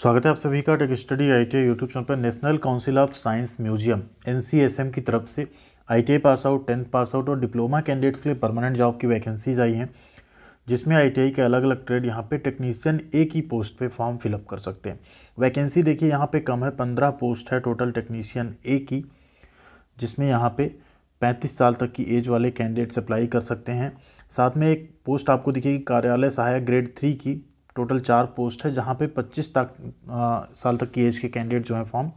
स्वागत है आप सभी का tech study I T YouTube channel पर national council of science museum एन की तरफ से आई pass out tenth pass out और डिप्लोमा कैंडिडेट्स के लिए परमानेंट जॉब की वैकेंसीज आई हैं जिसमें आई के अलग अलग ट्रेड यहाँ पे टेक्नीशियन ए की पोस्ट पे फॉर्म फिलअप कर सकते हैं वैकेंसी देखिए यहाँ पे कम है पंद्रह पोस्ट है टोटल टेक्नीशियन ए की जिसमें यहाँ पे पैंतीस साल तक की एज वाले कैंडिडेट्स अप्लाई कर सकते हैं साथ में एक पोस्ट आपको दिखेगी कार्यालय सहायक ग्रेड थ्री की टोटल चार पोस्ट है जहाँ पे 25 तक साल तक की एज के कैंडिडेट जो है फॉर्म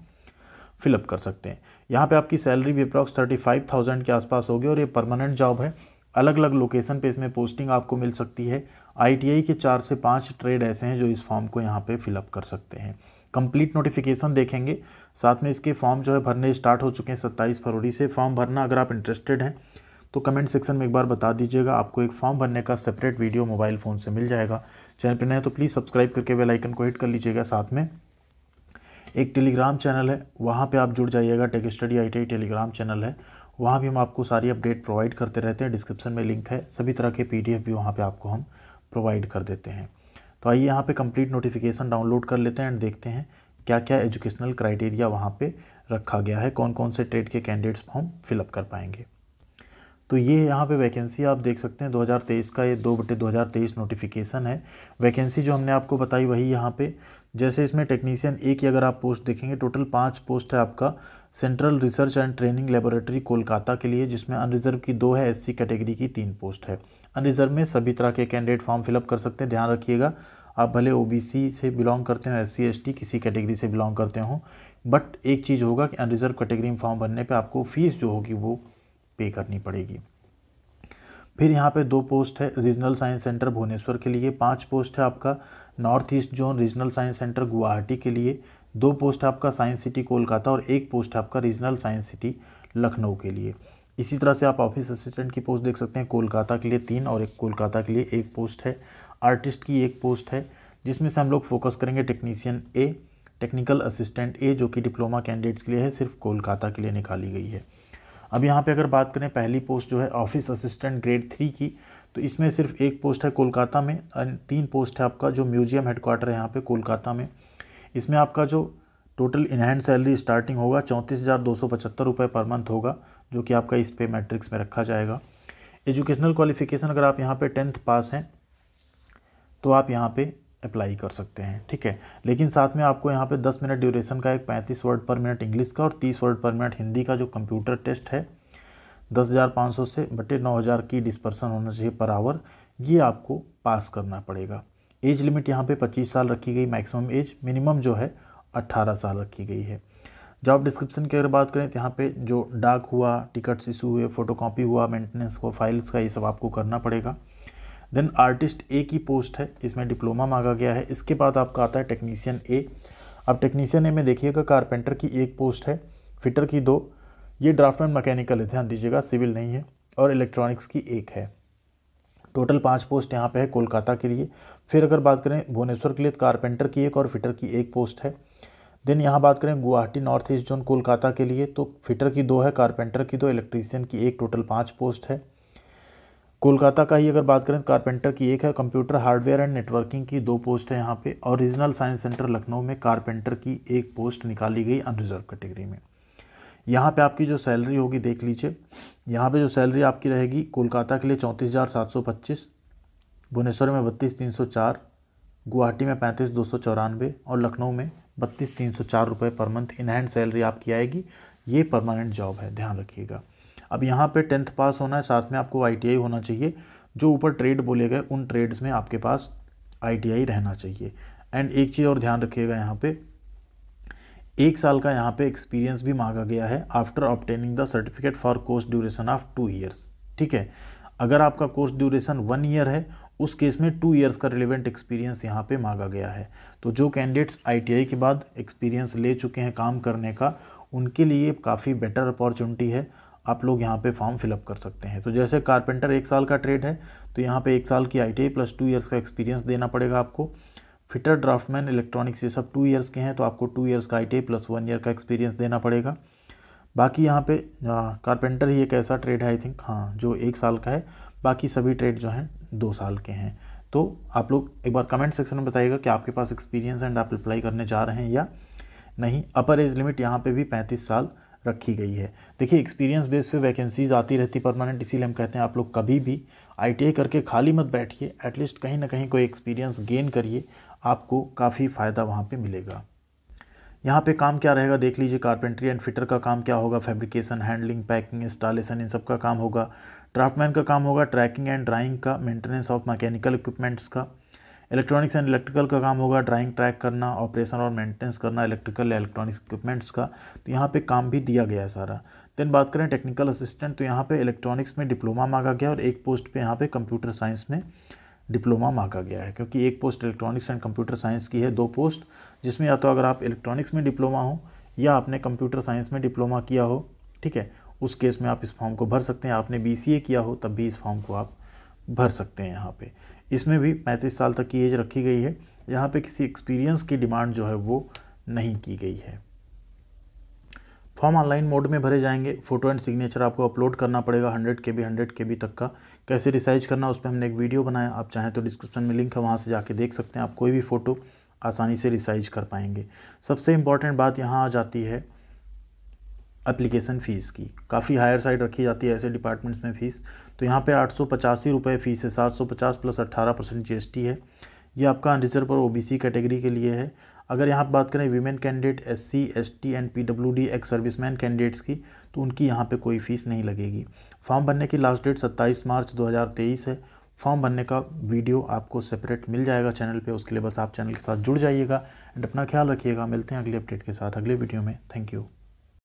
फिलअप कर सकते हैं यहाँ पे आपकी सैलरी भी अप्रॉक्स थर्टी फाइव थाउजेंड के आसपास होगी और ये परमानेंट जॉब है अलग अलग लोकेशन पे इसमें पोस्टिंग आपको मिल सकती है आईटीआई के चार से पाँच ट्रेड ऐसे हैं जो इस फॉर्म को यहाँ पर फिलअप कर सकते हैं कंप्लीट नोटिफिकेशन देखेंगे साथ में इसके फॉर्म जो है भरने स्टार्ट हो चुके हैं सत्ताईस फरवरी से फॉर्म भरना अगर आप इंटरेस्टेड हैं तो कमेंट सेक्शन में एक बार बता दीजिएगा आपको एक फॉर्म भरने का सेपरेट वीडियो मोबाइल फ़ोन से मिल जाएगा चैनल पर नए तो प्लीज़ सब्सक्राइब करके बेल आइकन को हिट कर लीजिएगा साथ में एक टेलीग्राम चैनल है वहाँ पे आप जुड़ जाइएगा tech study I telegram channel है वहाँ भी हम आपको सारी अपडेट प्रोवाइड करते रहते हैं डिस्क्रिप्शन में लिंक है सभी तरह के पी भी वहाँ पर आपको हम प्रोवाइड कर देते हैं तो आइए यहाँ पर कंप्लीट नोटिफिकेशन डाउनलोड कर लेते हैं एंड देखते हैं क्या क्या एजुकेशनल क्राइटेरिया वहाँ पर रखा गया है कौन कौन से ट्रेड के कैंडिडेट्स फॉर्म फिलअप कर पाएंगे तो ये यहाँ पे वैकेंसी आप देख सकते हैं 2023 का ये दो बटे दो नोटिफिकेशन है वैकेंसी जो हमने आपको बताई वही यहाँ पे जैसे इसमें टेक्नीसियन एक ही अगर आप पोस्ट देखेंगे टोटल पाँच पोस्ट है आपका central research and training laboratory Kolkata के लिए जिसमें अनरिजर्व की दो है एस कैटेगरी की तीन पोस्ट है अनरिजर्व में सभी तरह के कैंडिडेट फॉर्म फिलअप कर सकते हैं ध्यान रखिएगा आप भले ओ से बिलोंग करते हो एस सी किसी कैटेगरी से बिलोंग करते हो बट एक चीज़ होगा कि अनरिजर्व कैटेगरी में फॉर्म भरने पर आपको फ़ीस जो होगी वो पे करनी पड़ेगी फिर यहाँ पे दो पोस्ट है रीजनल साइंस सेंटर भुवनेश्वर के लिए पांच पोस्ट है आपका north east zone regional science centre Guwahati के लिए दो पोस्ट है आपका साइंस सिटी कोलकाता और एक पोस्ट है आपका रीजनल साइंस सिटी लखनऊ के लिए इसी तरह से आप ऑफिस असिस्टेंट की पोस्ट देख सकते हैं कोलकाता के लिए तीन और एक कोलकाता के लिए एक पोस्ट है आर्टिस्ट की एक पोस्ट है जिसमें से हम लोग फोकस करेंगे technician A technical assistant A जो कि डिप्लोमा कैंडिडेट्स के लिए है सिर्फ कोलकाता के लिए निकाली गई है अब यहाँ पे अगर बात करें पहली पोस्ट जो है ऑफिस असिस्टेंट ग्रेड थ्री की तो इसमें सिर्फ एक पोस्ट है कोलकाता में तीन पोस्ट है आपका जो म्यूजियम हेडक्वार्टर है यहाँ पे कोलकाता में इसमें आपका जो टोटल इनहैंड सैलरी स्टार्टिंग होगा चौंतीस हज़ार दो सौ पचहत्तर रुपये पर मंथ होगा जो कि आपका इस पे मैट्रिक्स में रखा जाएगा एजुकेशनल क्वालिफिकेशन अगर आप यहाँ पे टेंथ पास हैं तो आप यहाँ पे अप्लाई कर सकते हैं ठीक है लेकिन साथ में आपको यहाँ पे 10 मिनट ड्यूरेशन का एक 35 वर्ड पर मिनट इंग्लिश का और 30 वर्ड पर मिनट हिंदी का जो कंप्यूटर टेस्ट है 10,500 से बटे 9,000 की डिस्पर्सन होना चाहिए पर आवर ये आपको पास करना पड़ेगा एज लिमिट यहाँ पे 25 साल रखी गई मैक्सिमम एज मिनिमम जो है अट्ठारह साल रखी गई है जॉब डिस्क्रिप्शन की अगर बात करें तो यहाँ पर जो डाक हुआ टिकट्स इशू हुए फोटो हुआ मेंटेनेंस हुआ फाइल्स का ये सब आपको करना पड़ेगा देन आर्टिस्ट ए की पोस्ट है इसमें डिप्लोमा मांगा गया है इसके बाद आपका आता है टेक्नीशियन ए अब टेक्नीशियन ए में देखिएगा कारपेंटर की एक पोस्ट है फिटर की दो ये ड्राफ्ट एंड मैकेनिकल है ध्यान दीजिएगा सिविल नहीं है और इलेक्ट्रॉनिक्स की एक है टोटल पाँच पोस्ट यहाँ पे है कोलकाता के लिए फिर अगर बात करें भुवनेश्वर के लिए कारपेंटर तो की एक और फिटर की एक पोस्ट है देन यहाँ बात करें Guwahati north east zone Kolkata के लिए तो फिटर की दो है कारपेंटर की दो इलेक्ट्रीशियन की एक टोटल पाँच पोस्ट है कोलकाता का ही अगर बात करें तो कारपेंटर की एक है कंप्यूटर हार्डवेयर एंड नेटवर्किंग की दो पोस्ट है यहाँ पे और रीजनल साइंस सेंटर लखनऊ में कारपेंटर की एक पोस्ट निकाली गई अनरिजर्व कैटेगरी में यहाँ पे आपकी जो सैलरी होगी देख लीजिए यहाँ पे जो सैलरी आपकी रहेगी कोलकाता के लिए चौंतीस हज़ार सात सौ पच्चीस भुवनेश्वर में बत्तीस तीन सौ चार गुवाहाटी में पैंतीस दो सौ चौरानवे और लखनऊ में बत्तीस तीन सौ चार रुपये पर मंथ इनहैंड सैलरी आपकी आएगी ये परमानेंट जॉब है ध्यान रखिएगा अब यहाँ पे टेंथ पास होना है साथ में आपको आई होना चाहिए जो ऊपर ट्रेड बोले गए उन ट्रेड्स में आपके पास आई रहना चाहिए एंड एक चीज़ और ध्यान रखिएगा यहाँ पे एक साल का यहाँ पे एक्सपीरियंस भी मांगा गया है after obtaining the certificate for course duration of two years ठीक है अगर आपका कोर्स ड्यूरेशन वन ईयर है उस केस में टू ईयर्स का रिलेवेंट एक्सपीरियंस यहाँ पे मांगा गया है तो जो कैंडिडेट्स आईटीआई के बाद एक्सपीरियंस ले चुके हैं काम करने का उनके लिए काफ़ी बेटर अपॉर्चुनिटी है आप लोग यहाँ पे फॉर्म फिलअप कर सकते हैं तो जैसे कारपेंटर एक साल का ट्रेड है तो यहाँ पे एक साल की आई प्लस टू ईयर्स का एक्सपीरियंस देना पड़ेगा आपको फिटर ड्राफ्टमैन इलेक्ट्रॉनिक्स ये सब टू ईयर्स के हैं तो आपको टू ईयर्स का आई प्लस वन ईयर का एक्सपीरियंस देना पड़ेगा बाकी यहाँ पे कारपेंटर ही एक ऐसा ट्रेड है आई थिंक हाँ जो एक साल का है बाकी सभी ट्रेड जो हैं दो साल के हैं तो आप लोग एक बार कमेंट सेक्शन में बताइएगा कि आपके पास एक्सपीरियंस एंड आप अप्लाई करने जा रहे हैं या नहीं अपर एज लिमिट यहाँ पे भी पैंतीस साल रखी गई है देखिए एक्सपीरियंस बेस पे वैकेंसीज आती रहती परमानेंट इसीलिए हम कहते हैं आप लोग कभी भी आई करके खाली मत बैठिए एटलीस्ट कहीं ना कहीं कोई एक्सपीरियंस गेन करिए आपको काफ़ी फ़ायदा वहाँ पर मिलेगा यहाँ पे काम क्या रहेगा देख लीजिए कारपेंट्री एंड फिटर का काम क्या होगा फैब्रिकेशन हैंडलिंग पैकिंग इंस्टॉलेशन इन सब का काम होगा ड्राफ्टमैन का काम होगा ट्रैकिंग एंड ड्राइंग का मेंटेनेंस ऑफ मैकेनिकल इक्विपमेंट्स का इलेक्ट्रॉनिक्स एंड इलेक्ट्रिकल का काम होगा ड्राइंग ट्रैक करना ऑपरेशन और मेंटेनेंस करना इलेक्ट्रिकल इलेक्ट्रॉनिक्स इक्विपमेंट्स का तो यहाँ पे काम भी दिया गया है सारा देन बात करें टेक्निकल असिस्टेंट तो यहाँ पे इलेक्ट्रॉनिक्स में डिप्लोमा मांगा गया और एक पोस्ट पे यहाँ पे कंप्यूटर साइंस में डिप्लोमा मांगा गया है क्योंकि एक post electronics and computer science की है दो पोस्ट जिसमें या तो अगर आप इलेक्ट्रॉनिक्स में डिप्लोमा हो या आपने कंप्यूटर साइंस में डिप्लोमा किया हो ठीक है उस केस में आप इस फॉर्म को भर सकते हैं आपने बी किया हो तब भी इस फॉर्म को आप भर सकते हैं यहाँ पर इसमें भी पैंतीस साल तक की एज रखी गई है यहाँ पे किसी एक्सपीरियंस की डिमांड जो है वो नहीं की गई है फॉर्म ऑनलाइन मोड में भरे जाएंगे फोटो एंड सिग्नेचर आपको अपलोड करना पड़ेगा हंड्रेड के बी हंड्रेड के बी तक का कैसे रिसाइज करना उस पर हमने एक वीडियो बनाया आप चाहें तो डिस्क्रिप्शन में लिंक है वहाँ से जाके देख सकते हैं आप कोई भी फ़ोटो आसानी से रिसाइज कर पाएंगे सबसे इम्पॉर्टेंट बात यहाँ आ जाती है अप्लीकेशन फ़ीस की काफ़ी हायर साइड रखी जाती है ऐसे डिपार्टमेंट्स में फ़ीस तो यहाँ पे आठ सौ पचासी रुपये फ़ीस है सात सौ पचास प्लस अट्ठारह परसेंट जी है ये आपका अनरिजर्व और ओ बी कैटेगरी के लिए है अगर यहाँ बात करें women candidate S C S T and P W D ex man candidates की तो उनकी यहाँ पर कोई फ़ीस नहीं लगेगी फॉर्म भरने की लास्ट डेट सत्ताईस मार्च तेईस है फॉर्म भरने का वीडियो आपको सेपरेट मिल जाएगा चैनल पर उसके लिए बस आप चैनल के साथ जुड़ जाइएगा एंड अपना ख्याल रखिएगा मिलते हैं अगले अपडेट के साथ अगले वीडियो में थैंक यू